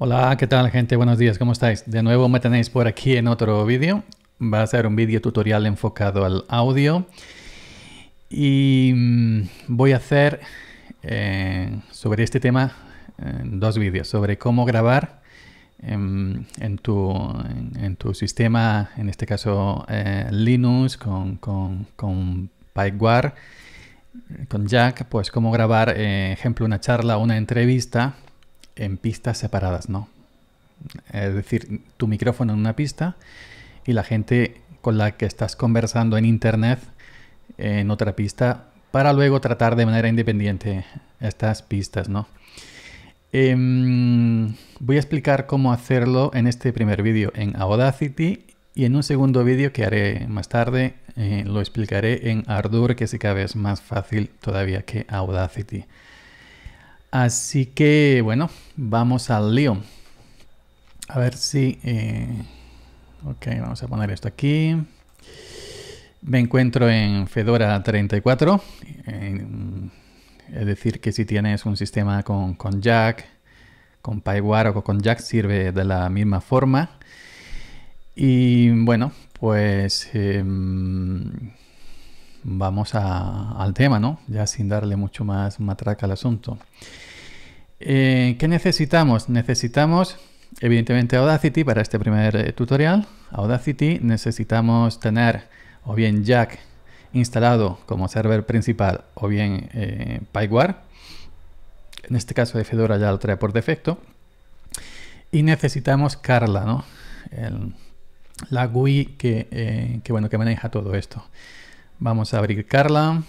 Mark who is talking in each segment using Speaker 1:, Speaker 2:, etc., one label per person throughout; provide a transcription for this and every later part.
Speaker 1: Hola, ¿qué tal gente? Buenos días, ¿cómo estáis? De nuevo me tenéis por aquí en otro vídeo. Va a ser un vídeo tutorial enfocado al audio. Y mm, voy a hacer eh, sobre este tema eh, dos vídeos, sobre cómo grabar em, en, tu, en, sistema, en este caso eh, Linux, con, con, con con Jack, pues cómo grabar, ejemplo, una charla una entrevista en pistas separadas, ¿no? Es decir, tu micrófono en una pista y la gente con la que estás conversando en internet en otra pista para luego tratar de manera independiente estas pistas, ¿no? Em, voy a explicar cómo hacerlo en este primer vídeo en Audacity y en un segundo vídeo que haré más tarde eh, lo explicaré en Ardour que si cabe es más fácil todavía que Audacity. Así que bueno, vamos al lío. A ver si... Eh, ok, vamos a poner esto aquí. Me encuentro en Fedora 34. es decir, que si tienes un sistema con, con Jack, con PyWare o con Jack, sirve de la misma forma. Y bueno, pues... Em, vamos al tema, ¿no? Ya sin darle mucho más matraca al asunto. Eh, ¿Qué necesitamos? Necesitamos, evidentemente, Audacity para este primer eh, tutorial. Audacity necesitamos tener o bien Jack instalado como server principal o bien eh, En este caso de Fedora ya lo trae por defecto. Y necesitamos Carla, la GUI eh, bueno, que maneja todo esto. Vamos a abrir Carla.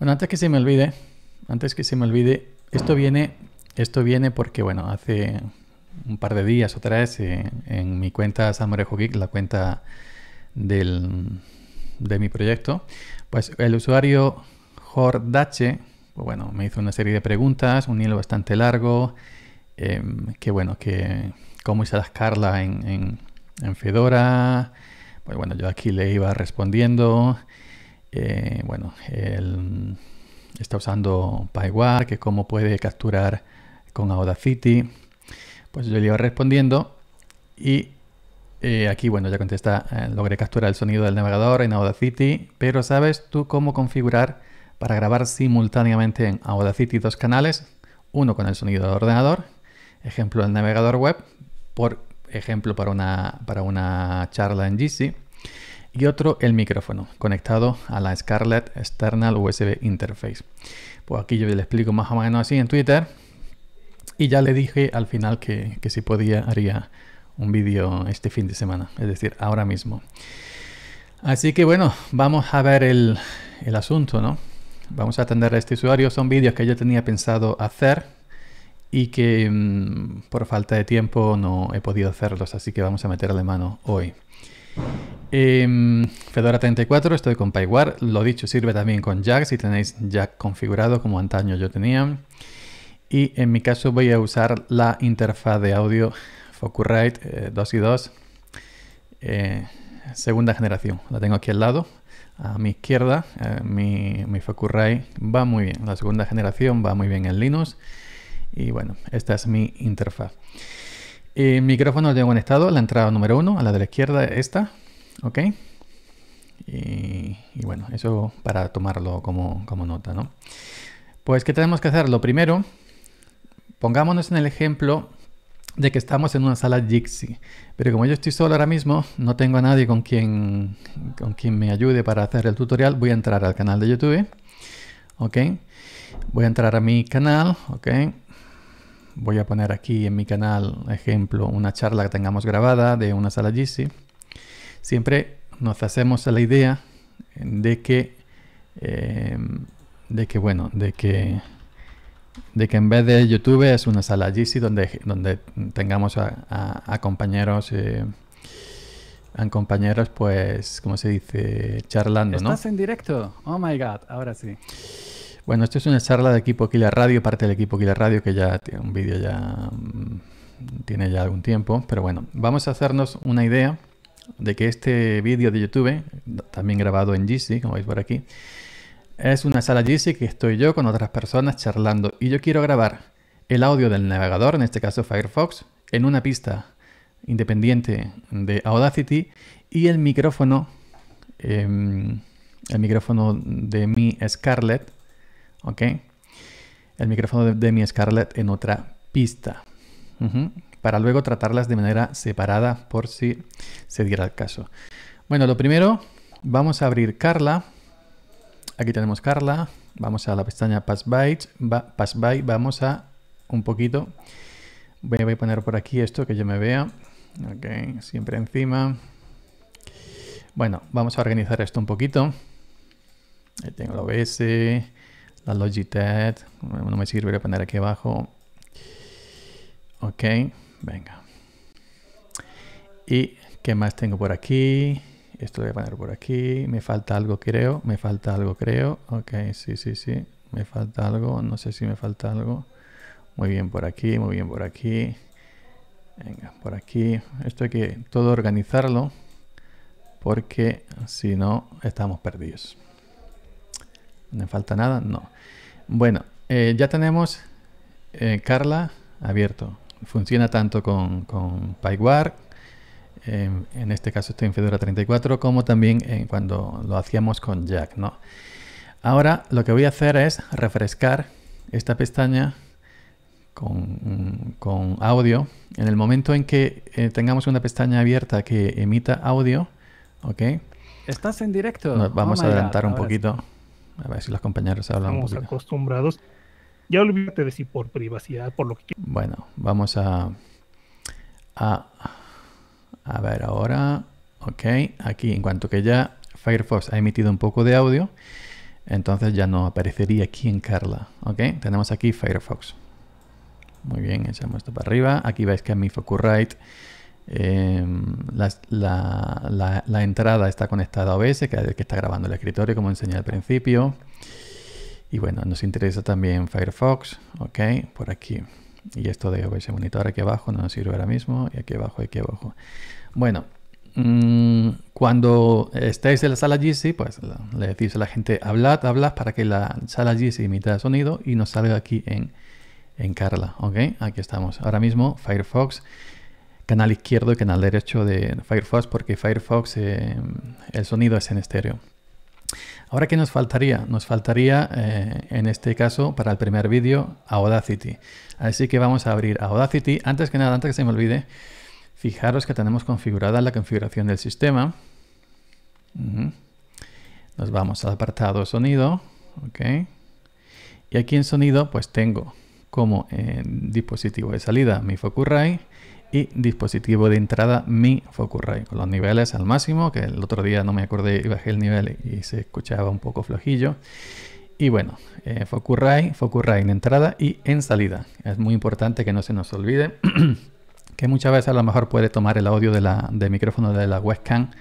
Speaker 1: Bueno, antes que se me olvide, antes que se me olvide, esto viene, esto viene porque, bueno, hace un par de días o tres eh, en mi cuenta Samorejo Geek, la cuenta del, de mi proyecto, pues el usuario Jordache, pues bueno, me hizo una serie de preguntas, un hilo bastante largo, eh, que bueno, que cómo usar Carla en Fedora, pues bueno, yo aquí le iba respondiendo. Eh, bueno, él está usando Pyware, que cómo puede capturar con Audacity. Pues yo le iba respondiendo y eh, aquí, bueno, ya contesta, eh, logré capturar el sonido del navegador en Audacity, pero ¿sabes tú cómo configurar para grabar simultáneamente en Audacity dos canales? Uno con el sonido del ordenador, ejemplo el navegador web, por ejemplo para una, para una charla en GC. Y otro, el micrófono, conectado a la Scarlett External USB Interface. Pues aquí yo le explico más o menos así en Twitter. Y ya le dije al final que, que si podía haría un vídeo este fin de semana, es decir, ahora mismo. Así que bueno, vamos a ver el, el asunto, ¿no? Vamos a atender a este usuario. Son vídeos que yo tenía pensado hacer y que mm, por falta de tiempo no he podido hacerlos, así que vamos a meterle mano hoy. Em, Fedora 34, estoy con PyWare, lo dicho, sirve también con Jack si tenéis Jack configurado como antaño yo tenía. Y en mi caso voy a usar la interfaz de audio Focusrite 2 eh, y 2, eh, segunda generación. La tengo aquí al lado, a mi izquierda, eh, mi, mi Focusrite va muy bien. La segunda generación va muy bien en Linux y bueno, esta es mi interfaz. El eh, micrófono lo tengo estado la entrada número uno a la de la izquierda, esta. ¿Ok? Y, bueno, eso para tomarlo como, como nota, ¿no? Pues, ¿qué tenemos que hacer? Lo primero, pongámonos en el ejemplo de que estamos en una sala Jixi. Pero como yo estoy solo ahora mismo, no tengo a nadie con quien, con quien me ayude para hacer el tutorial, voy a entrar al canal de YouTube. ¿Ok? Voy a entrar a mi canal. ¿Ok? voy a poner aquí en mi canal, ejemplo, una charla que tengamos grabada de una sala GC, siempre nos hacemos la idea de que, eh, de que bueno, de que, de que en vez de YouTube es una sala GC donde, donde tengamos a, compañeros. Eh, a compañeros, pues, como se dice, charlando, ¿no? Estás en directo. Oh my god, ahora sí. Bueno, esto es una charla de equipo Aquila Radio, parte del equipo Aquila Radio, que ya tiene un vídeo ya mm, tiene ya algún tiempo, pero bueno, vamos a hacernos una idea de que este vídeo de YouTube, también grabado en GC, como veis por aquí, es una sala GC que estoy yo con otras personas charlando y yo quiero grabar el audio del navegador, en este caso Firefox, en una pista independiente de Audacity y el micrófono, em, el micrófono de mi Scarlett ¿ok? El micrófono de, mi Scarlett en otra pista, para luego tratarlas de manera separada por si se diera el caso. Bueno, lo primero, vamos a abrir Carla. Aquí tenemos Carla. Vamos a la pestaña Pass By. pass by. Vamos a un poquito. Voy, a poner por aquí esto que yo me vea. Ok, siempre encima. Bueno, vamos a organizar esto un poquito. Ahí tengo la OBS. La Logitech, no me sirve, voy a poner aquí abajo. Ok, venga. ¿Y qué más tengo por aquí? Esto lo voy a poner por aquí. Me falta algo, creo. Me falta algo, creo. Ok, sí, sí, sí. Me falta algo. No sé si me falta algo. Muy bien por aquí, muy bien por aquí. Venga, por aquí. Esto hay que todo organizarlo porque si no estamos perdidos. ¿Me falta nada? No. Bueno, eh, ya tenemos eh, Carla abierto. Funciona tanto con, con eh, en este caso estoy en Fedora 34, como también cuando lo hacíamos con Jack. ¿no? Ahora lo que voy a hacer es refrescar esta pestaña con, audio. En el momento en que tengamos una pestaña abierta que emita audio, ¿ok?
Speaker 2: Estás en directo. vamos oh a adelantar un poquito.
Speaker 1: A ver si los compañeros hablan Estamos
Speaker 2: acostumbrados. Ya olvídate de si por privacidad, por lo que Bueno,
Speaker 1: vamos a, a... ver, ahora... Ok, aquí en cuanto que ya Firefox ha emitido un poco de audio, entonces ya no aparecería aquí en Carla. Ok, tenemos aquí Firefox. Muy bien, echamos esto para arriba. Aquí veis que a mi Focusrite Em, la, entrada está conectada a OBS, que, es que está grabando el escritorio, como enseñé al principio. Y bueno, nos interesa también Firefox, ok, por aquí. Y esto de OBS Monitor aquí abajo no nos sirve ahora mismo, y aquí abajo, y aquí abajo. Bueno, mm, cuando estéis en la sala GC, pues le decís a la gente, hablad, hablad para que la sala GC imita el sonido y nos salga aquí en, en Carla, ok. Aquí estamos, ahora mismo Firefox canal izquierdo y canal derecho de Firefox porque Firefox eh, el sonido es en estéreo. Ahora, ¿qué nos faltaría? Nos faltaría, eh, en este caso, para el primer vídeo, Audacity. Así que vamos a abrir Audacity. Antes que nada, antes que se me olvide, fijaros que tenemos configurada la configuración del sistema. Nos vamos al apartado sonido. Okay. Y aquí en sonido, pues tengo como dispositivo de salida mi Focusrite y dispositivo de entrada Mi Focusrite con los niveles al máximo, que el otro día no me acordé y bajé el nivel y se escuchaba un poco flojillo. Y bueno, eh, Focusrite, Focusrite en entrada y en salida. Es muy importante que no se nos olvide que muchas veces a lo mejor puede tomar el audio la, del micrófono de la webcam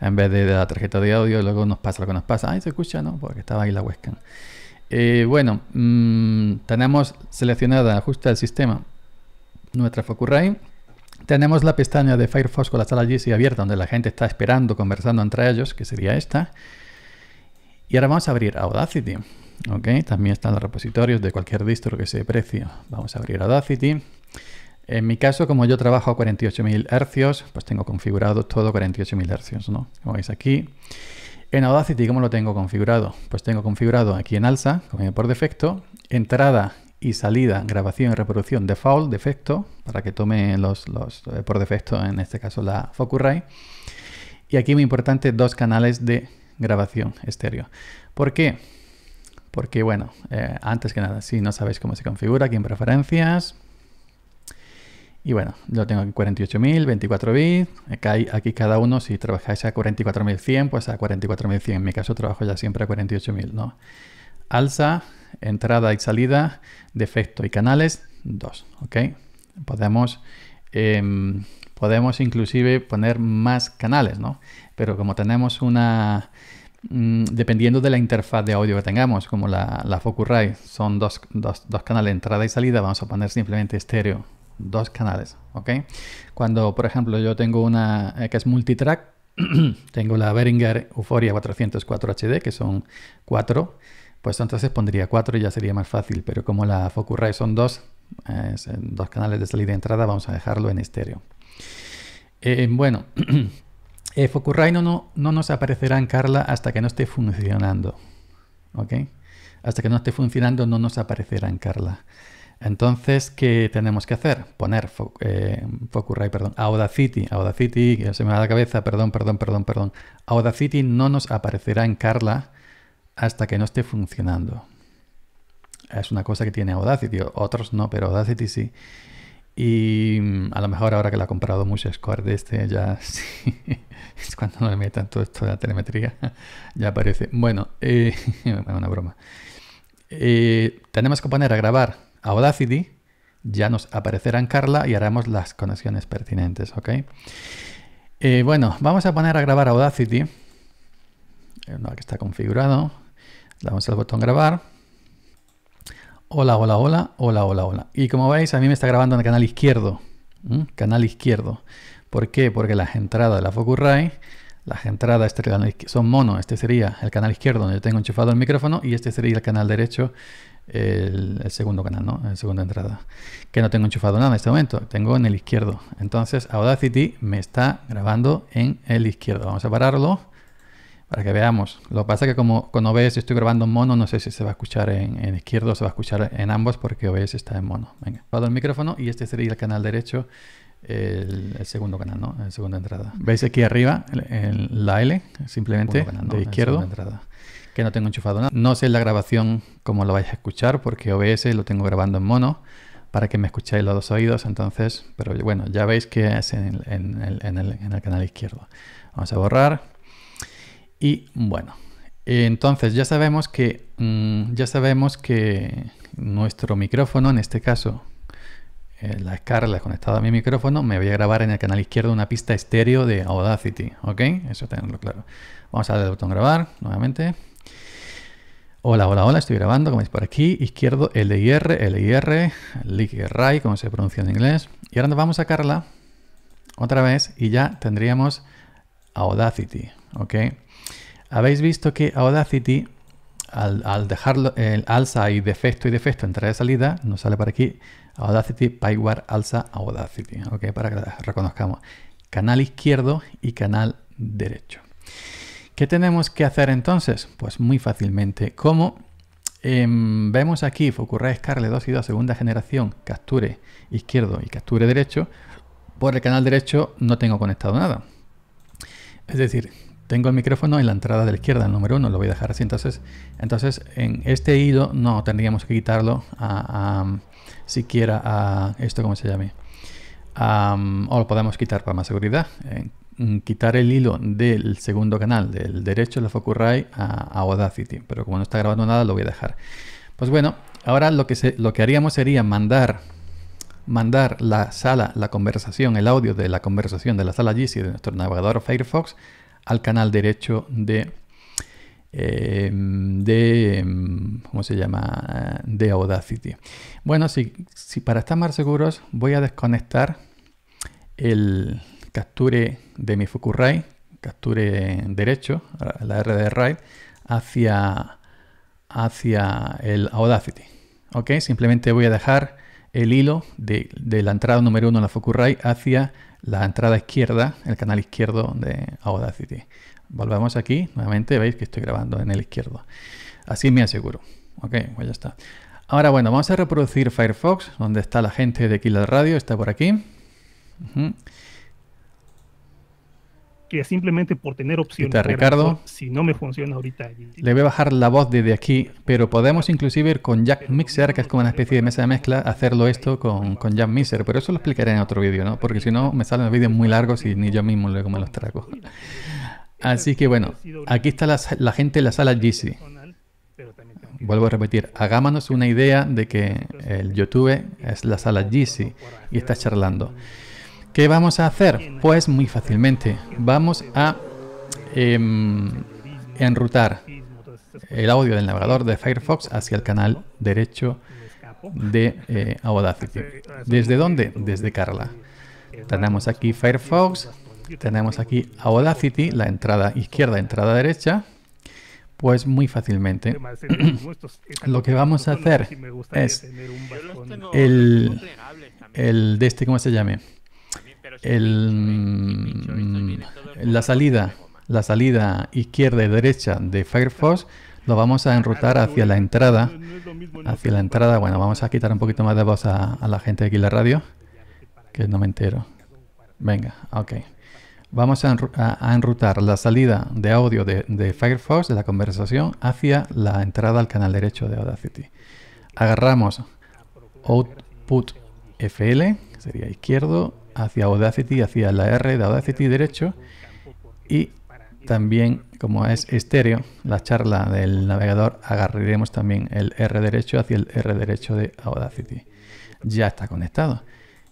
Speaker 1: en vez de, de la tarjeta de audio. luego nos pasa lo que nos pasa. ahí se escucha, ¿no? Porque estaba ahí la webcam. Eh, bueno, mm, tenemos seleccionada, ajusta el sistema, nuestra Focusrite tenemos la pestaña de Firefox con la sala GC abierta, donde la gente está esperando, conversando entre ellos, que sería esta. Y ahora vamos a abrir Audacity. También están los repositorios de cualquier distro que se precie. Vamos a abrir Audacity. En mi caso, como yo trabajo a 48.000 hercios, pues tengo configurado todo 48.000 hercios, ¿no? Como veis aquí. En Audacity, ¿cómo lo tengo configurado? Pues tengo configurado aquí en alza, como por defecto, entrada y salida, grabación y reproducción default, defecto, para que tome los, los eh, por defecto, en este caso la Focusrite. Y aquí muy importante, dos canales de grabación estéreo. ¿Por qué? Porque, bueno, eh, antes que nada, si no sabéis cómo se configura, aquí en preferencias. Y bueno, yo tengo aquí 48.000, 24 bits. Aquí, aquí, cada uno, si trabajáis a 44.100, pues a 44.100. En mi caso trabajo ya siempre a 48.000, ¿no? Alza, entrada y salida, defecto y canales, dos. ¿ok? Podemos, em, podemos inclusive poner más canales, ¿no? Pero como tenemos una... Mm, dependiendo de la interfaz de audio que tengamos, como la, la Focusrite, son dos, dos, canales, entrada y salida, vamos a poner simplemente estéreo, dos canales, ¿ok? Cuando, por ejemplo, yo tengo una eh, que es multitrack, tengo la Behringer Euphoria 404 HD, que son cuatro entonces pondría 4 y ya sería más fácil, pero como la Focusrite son dos, eh, eh, dos canales de salida y entrada, vamos a dejarlo en estéreo. Eh, bueno, eh, no, no, nos aparecerá en Carla hasta que no esté funcionando, ¿ok? Hasta que no esté funcionando no nos aparecerá en Carla. Entonces, ¿qué tenemos que hacer? Poner Fo perdón, Audacity, Audacity, que se me va la cabeza, perdón, perdón, perdón, perdón. Audacity no nos aparecerá en Carla hasta que no esté funcionando. Es una cosa que tiene Audacity, otros no, pero Audacity sí. Y mm, a lo mejor ahora que la ha comprado mucho score de este, ya sí, es cuando no le metan todo esto de la telemetría, ya aparece. Bueno, eh, una broma. Eh, tenemos que poner a grabar Audacity, ya nos aparecerá en Carla y haremos las conexiones pertinentes, ¿ok? Eh, bueno, vamos a poner a grabar Audacity, que está configurado damos al botón grabar. Hola, hola, hola, hola, hola, hola. Y como veis, a mí me está grabando en el canal izquierdo. Canal izquierdo. ¿Por qué? Porque las entradas de la Focusrite, las entradas este son mono. Este sería el canal izquierdo donde yo tengo enchufado el micrófono y este sería el canal derecho, el, segundo canal, ¿no? La segunda entrada. Que no tengo enchufado nada en este momento, tengo en el izquierdo. Entonces Audacity me está grabando en el izquierdo. Vamos a pararlo para que veamos. Lo que pasa es que como con OBS estoy grabando en mono, no sé si se va a escuchar en, izquierdo o se va a escuchar en ambos porque OBS está en mono. Venga, apago el micrófono y este sería el canal derecho, el, segundo canal, ¿no? La segunda entrada. ¿Veis aquí arriba el, la L? Simplemente de izquierdo. Que no tengo enchufado nada. No sé la grabación cómo lo vais a escuchar porque OBS lo tengo grabando en mono para que me escuchéis los dos oídos, entonces, pero bueno, ya veis que es en el canal izquierdo. Vamos a borrar. Y bueno, entonces ya sabemos que mm, ya sabemos que nuestro micrófono, en este caso eh, la escala conectada a mi micrófono, me voy a grabar en el canal izquierdo una pista estéreo de Audacity, ¿ok? Eso tenerlo claro. Vamos a darle al botón grabar nuevamente. Hola, hola, hola, estoy grabando, como veis por aquí, izquierdo, LIR, LIR, ray como se pronuncia en inglés. Y ahora nos vamos a carla otra vez y ya tendríamos Audacity, ¿ok? Habéis visto que Audacity, al, al dejarlo el alza y defecto y defecto, entrada y salida, nos sale para aquí Audacity, Pywar, alza, Audacity, ¿ok? Para que reconozcamos. Canal izquierdo y canal derecho. ¿Qué tenemos que hacer entonces? Pues muy fácilmente. Como em, vemos aquí, Focusrite Scarlett 2 y 2, segunda generación, capture izquierdo y capture derecho, por el canal derecho no tengo conectado nada. Es decir, tengo el micrófono en la entrada de la izquierda, el número uno, lo voy a dejar así. Entonces, entonces en este hilo no tendríamos que quitarlo um, siquiera a esto, como se llame? o lo podemos quitar para más seguridad. quitar el hilo del segundo canal, del derecho de la Focusrite a, Audacity. Pero como no está grabando nada, lo voy a dejar. Pues bueno, ahora lo que, lo que haríamos sería mandar mandar la sala, la conversación, el audio de la conversación de la sala GC de nuestro navegador Firefox al canal derecho de, eh, de ¿cómo se llama? De Audacity. Bueno, si, para estar más seguros voy a desconectar el capture de mi Focusrite, capture derecho, la R de hacia, hacia el Audacity. ¿Ok? Simplemente voy a dejar el hilo de, la entrada número uno en la Focusrite hacia la entrada izquierda, el canal izquierdo de Audacity. Volvemos aquí, nuevamente veis que estoy grabando en el izquierdo. Así me aseguro. Ok, pues ya está. Ahora bueno, vamos a reproducir Firefox, donde está la gente de Killer Radio, está por aquí
Speaker 2: que simplemente por tener opciones. Ricardo? Si no me funciona ahorita.
Speaker 1: Le voy a bajar la voz desde aquí, pero podemos inclusive ir con Jack Mixer, que es como una especie de mesa de mezcla, hacerlo esto con, con Jack Mixer, pero eso lo explicaré en otro vídeo, ¿no? Porque si no, me salen los vídeos muy largos y ni yo mismo luego me los trago. Así que bueno, aquí está la, gente en la sala GC. Vuelvo a repetir, hagámonos una idea de que el YouTube es la sala GC y está charlando. ¿Qué vamos a hacer? Pues muy fácilmente. Vamos a em, enrutar el audio del navegador de Firefox hacia el canal derecho de eh, Audacity. ¿Desde dónde? Desde Carla. Tenemos aquí Firefox, tenemos aquí Audacity, la entrada izquierda, entrada derecha. Pues muy fácilmente. Lo que vamos a hacer es el, el de este, ¿cómo se llame? Mm, la salida, la salida izquierda y derecha de Firefox lo vamos a enrutar hacia la entrada, hacia la entrada, bueno, vamos a quitar un poquito más de voz a, la gente de aquí en la radio, que no me entero. Venga, ok. Vamos a, enrutar la salida de audio de, Firefox, de la conversación, hacia la entrada al canal derecho de Audacity. Agarramos output FL, sería izquierdo, hacia Audacity, hacia la R de Audacity derecho y también como es estéreo la charla del navegador agarraremos también el R derecho hacia el R derecho de Audacity ya está conectado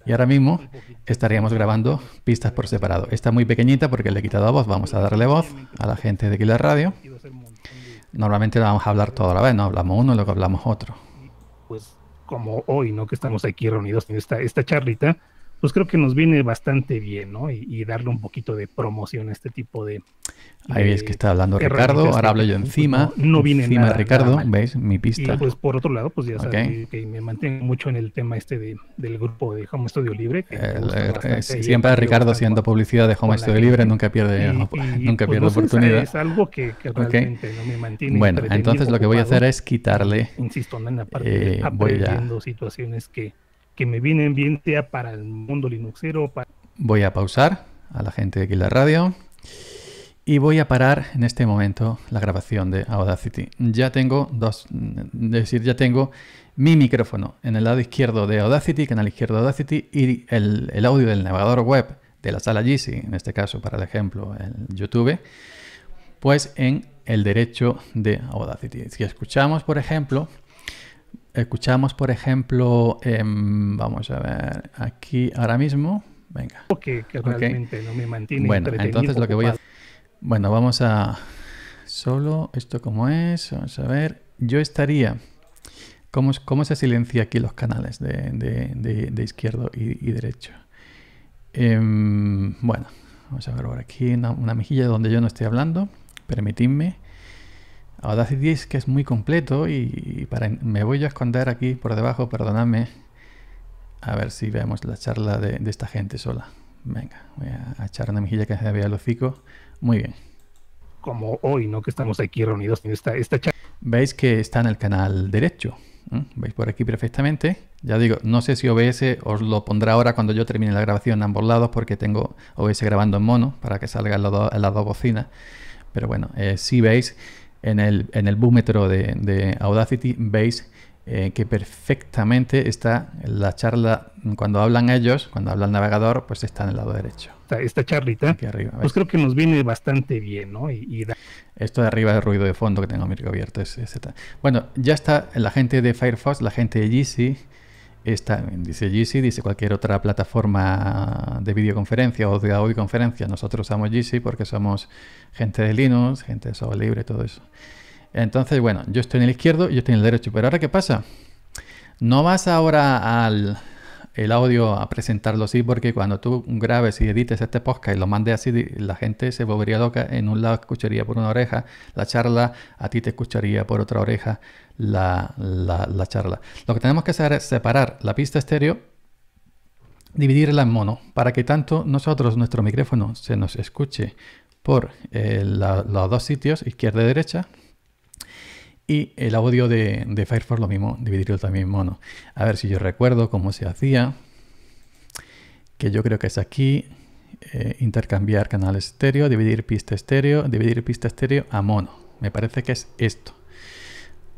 Speaker 1: y ahora mismo estaríamos grabando pistas por separado está muy pequeñita porque le he quitado voz vamos a darle voz a la gente de Killer Radio normalmente vamos a hablar toda la vez no hablamos uno lo luego hablamos otro
Speaker 2: pues como hoy no que estamos aquí reunidos en esta, esta charlita pues creo que nos viene bastante bien, ¿no? Y, darle un poquito de promoción a este tipo de... Ahí veis que está hablando Ricardo, ahora hablo yo encima. no, viene encima Ricardo, ¿veis? Mi pista. Y pues por otro lado, pues ya sabéis sabes que, me mantengo mucho en el tema este de, del grupo de Home Studio Libre. Eh, eh, siempre Ricardo haciendo
Speaker 1: publicidad de Home Studio Libre, nunca pierde, nunca pues, pierde oportunidad. Es algo que, realmente no me mantiene Bueno, entonces lo que voy a hacer es quitarle... Insisto, en la parte de eh,
Speaker 2: situaciones que que me viene bien, sea para el mundo linuxero. Para...
Speaker 1: Voy a pausar a la gente de aquí la radio y voy a parar en este momento la grabación de Audacity. Ya tengo dos, es decir, ya tengo mi micrófono en el lado izquierdo de Audacity, canal izquierdo de Audacity y el, audio del navegador web de la sala GC, en este caso para el ejemplo el YouTube, pues en el derecho de Audacity. Si escuchamos, por ejemplo, escuchamos, por ejemplo, em, vamos a ver, aquí ahora mismo, venga.
Speaker 2: Bueno, entonces lo que voy a
Speaker 1: bueno, vamos a solo esto como es, vamos a ver, yo estaría, ¿cómo, cómo se silencia aquí los canales de, de, de, izquierdo y, derecho? Em, bueno, vamos a ver por aquí una, una mejilla donde yo no estoy hablando, permitidme. Audacity es que es muy completo y para, me voy a esconder aquí por debajo, perdonadme. A ver si vemos la charla de, esta gente sola. Venga, voy a echar una mejilla que se vea el hocico. Muy bien. Como
Speaker 2: hoy, ¿no? Que estamos aquí reunidos en esta,
Speaker 1: esta charla. Veis que está en el canal derecho. ¿eh? Veis por aquí perfectamente. Ya digo, no sé si OBS os lo pondrá ahora cuando yo termine la grabación en ambos lados porque tengo OBS grabando en mono para que salga en las dos bocinas. Pero bueno, eh, si veis en el, en el búmetro de, Audacity, veis eh, que perfectamente está la charla, cuando hablan ellos, cuando habla el navegador, pues está en el lado derecho.
Speaker 2: Esta, charlita, pues creo que nos viene bastante bien, ¿no? Y,
Speaker 1: Esto de arriba es ruido de fondo que tengo micro abierto, etc. Bueno, ya está la gente de Firefox, la gente de GC esta dice GC, dice cualquier otra plataforma de videoconferencia o de audioconferencia. Nosotros usamos GC porque somos gente de Linux, gente de software libre, todo eso. Entonces, bueno, yo estoy en el izquierdo y yo estoy en el derecho. Pero ahora, ¿qué pasa? No vas ahora al, el audio a presentarlo así, porque cuando tú grabes y edites este podcast y lo mandes así, la gente se volvería loca. En un lado escucharía por una oreja la charla, a ti te escucharía por otra oreja la, la, charla. Lo que tenemos que hacer es separar la pista estéreo, dividirla en mono, para que tanto nosotros, nuestro micrófono, se nos escuche por eh, los dos sitios, izquierda y derecha, y el audio de, Firefox lo mismo, dividirlo también mono. A ver si yo recuerdo cómo se hacía. Que yo creo que es aquí. Eh, intercambiar canales estéreo, dividir pista estéreo, dividir pista estéreo a mono. Me parece que es esto.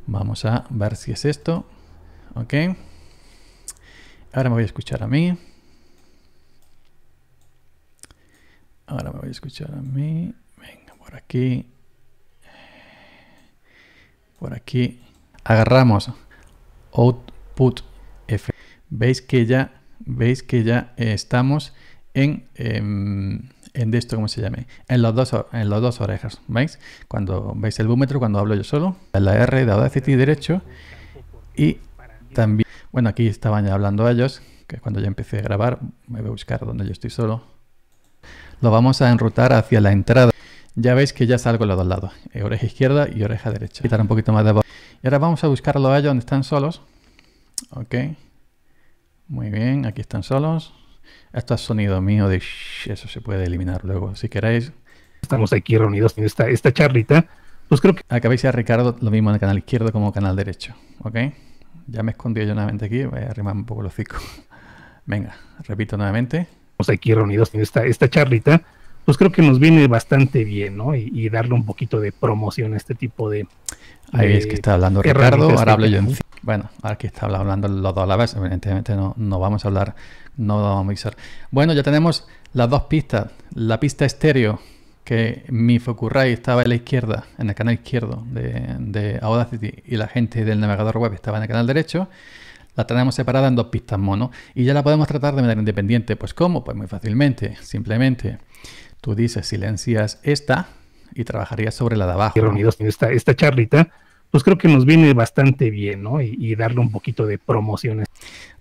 Speaker 1: Vamos a ver si es esto. Ok. Ahora me voy a escuchar a mí. Ahora me voy a escuchar a mí. Venga, por aquí por aquí, agarramos output f. Veis que ya, veis que ya estamos en, em, esto, ¿cómo se llame? En los dos, en los dos orejas, ¿veis? Cuando veis el búmetro, cuando hablo yo solo, en la R de Audacity derecho y también, bueno, aquí estaban ya hablando ellos, que cuando ya empecé a grabar, me voy a buscar donde yo estoy solo. Lo vamos a enrutar hacia la entrada. Ya veis que ya salgo los dos lados, eh, oreja izquierda y oreja derecha. Quitar un poquito más de voz. Y ahora vamos a buscarlo allá donde están solos. Ok. Muy bien, aquí están solos. Esto es sonido mío de eso se puede eliminar luego si queréis. Estamos aquí reunidos en esta, esta charlita. Pues creo que... Acabéis a Ricardo lo mismo en el canal izquierdo como canal derecho, ¿ok? Ya me escondí yo nuevamente aquí, voy a arrimar un poco los hocico. Venga,
Speaker 2: repito nuevamente. Estamos aquí reunidos en esta, esta charlita pues creo que nos viene bastante bien, ¿no? Y, darle un poquito de promoción a este tipo de... Ahí es que está hablando Ricardo, ahora hablo yo en...
Speaker 1: Bueno, aquí está hablando los dos a la vez, evidentemente no, no vamos a hablar, no vamos a mixar. Bueno, ya tenemos las dos pistas, la pista estéreo, que mi Focurray estaba en la izquierda, en el canal izquierdo de, de Audacity, y la gente del navegador web estaba en el canal derecho la tenemos separada en dos pistas mono y ya la podemos tratar de manera independiente. Pues ¿cómo? Pues muy fácilmente, simplemente Tú dices, silencias esta y trabajarías sobre la de abajo. Reunidos
Speaker 2: en esta, esta charlita, pues creo que nos viene bastante bien, ¿no? Y, darle un poquito de promociones.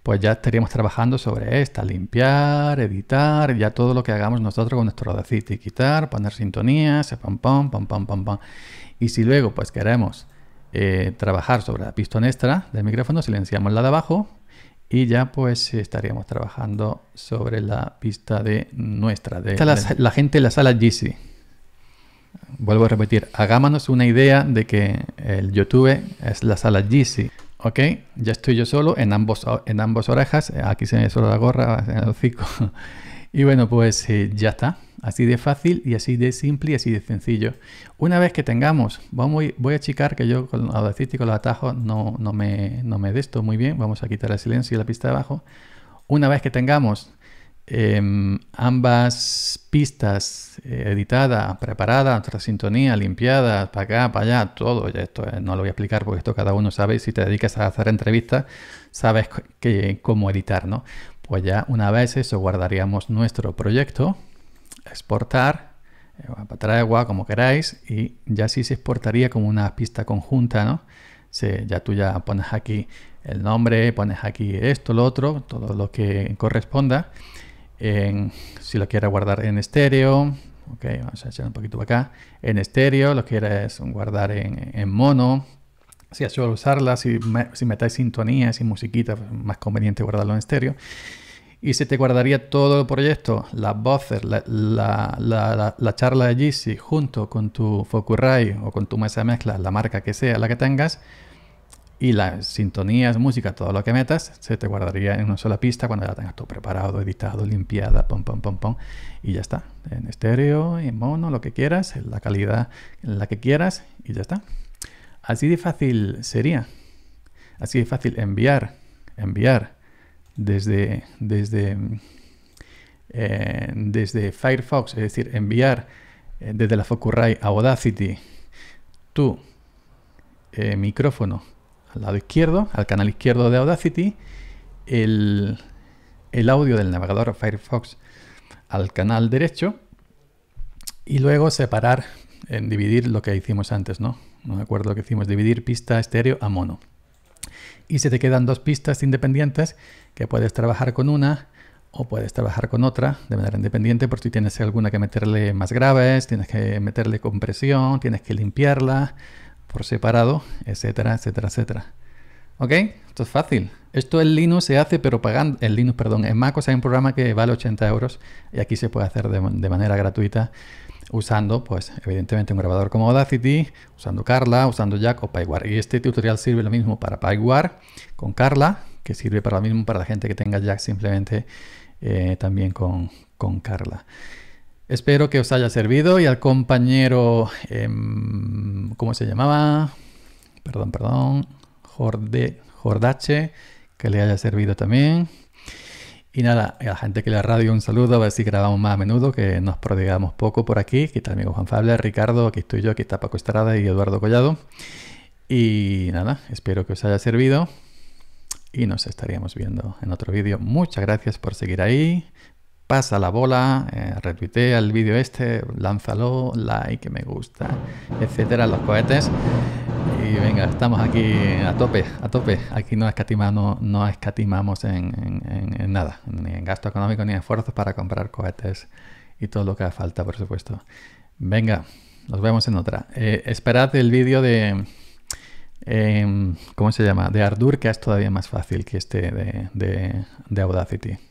Speaker 1: Pues ya estaríamos trabajando sobre esta, limpiar, editar, ya todo lo que hagamos nosotros con nuestro rodacito y quitar, poner sintonías, pam, pam, pam, pam, pam, pam. Y si luego pues queremos eh, trabajar sobre la pistón extra del micrófono, silenciamos la de abajo y ya pues estaríamos trabajando sobre la pista de nuestra. De, Está la, gente en la sala GC. Vuelvo a repetir, hagámonos una idea de que el YouTube es la sala GC. Ok, ya estoy yo solo en ambos, en ambas orejas. Aquí se me solo la gorra, en el hocico. y bueno, pues eh, ya está. Así de fácil y así de simple y así de sencillo. Una vez que tengamos, voy, voy a achicar que yo con, el y con los atajos no, me, no esto muy bien. Vamos a quitar el silencio y la pista de abajo. Una vez que tengamos em, ambas pistas eh, editadas, preparadas, nuestra sintonía, limpiadas, para acá, para allá, todo. esto eh, no lo voy a explicar porque esto cada uno sabe. Si te dedicas a hacer entrevistas, sabes que, cómo editar, ¿no? Pues ya una vez eso guardaríamos nuestro proyecto exportar, eh, para agua, como queráis, y ya si se exportaría como una pista conjunta, ¿no? Se, ya tú ya pones aquí el nombre, pones aquí esto, lo otro, todo lo que corresponda. si lo quieres guardar en estéreo, ok, vamos a echar un poquito acá, en estéreo, lo quieres guardar en, mono, si suelo usarla, si, si metáis sintonías y musiquita, pues, más conveniente guardarlo en estéreo y se te guardaría todo el proyecto, las voces, la, la, charla de si junto con tu Focusrite o con tu mesa de mezcla, la marca que sea, la que tengas, y las sintonías, música, todo lo que metas, se te guardaría en una sola pista cuando ya tengas todo preparado, editado, limpiada, pom, pom, pom, pom, y ya está. En estéreo, en mono, lo que quieras, en la calidad en la que quieras, y ya está. Así de fácil sería. Así de fácil enviar, enviar desde, desde, eh, desde Firefox, es decir, enviar eh, desde la Focusrite a Audacity tu eh, micrófono al lado izquierdo, al canal izquierdo de Audacity, el, el audio del navegador Firefox al canal derecho y luego separar, en dividir lo que hicimos antes, ¿no? No me acuerdo lo que hicimos, dividir pista estéreo a mono y se te quedan dos pistas independientes que puedes trabajar con una o puedes trabajar con otra de manera independiente por si tienes alguna que meterle más graves, tienes que meterle compresión, tienes que limpiarla por separado, etcétera, etcétera, etcétera. ¿Ok? Esto es fácil. Esto en Linux se hace, pero pagando. En Linux, perdón, en MacOS hay un programa que vale 80 euros y aquí se puede hacer de manera gratuita usando, pues, evidentemente un grabador como Audacity, usando Carla, usando Jack o PyWar. Y este tutorial sirve lo mismo para Pywar con Carla, que sirve para lo mismo para la gente que tenga Jack simplemente eh, también con, Carla. Espero que os haya servido y al compañero, em, ¿cómo se llamaba? Perdón, perdón, Jordache, que le haya servido también. Y nada, a la gente que la radio un saludo, a ver si grabamos más a menudo, que nos prodigamos poco por aquí. está tal, amigo Juan Fable, Ricardo? Aquí estoy yo, aquí está Paco Estrada y Eduardo Collado. Y nada, espero que os haya servido y nos estaríamos viendo en otro vídeo. Muchas gracias por seguir ahí. Pasa la bola, eh, retuitea el vídeo este, lánzalo, like, me gusta, etcétera, los cohetes. Y venga, estamos aquí a tope, a tope. Aquí no escatimamos, no, escatimamos en, nada, ni en gasto económico, ni en esfuerzos para comprar cohetes y todo lo que haga falta, por supuesto. Venga, nos vemos en otra. Eh, esperad el vídeo de... Em, ¿Cómo se llama? De Ardur, que es todavía más fácil que este de Audacity.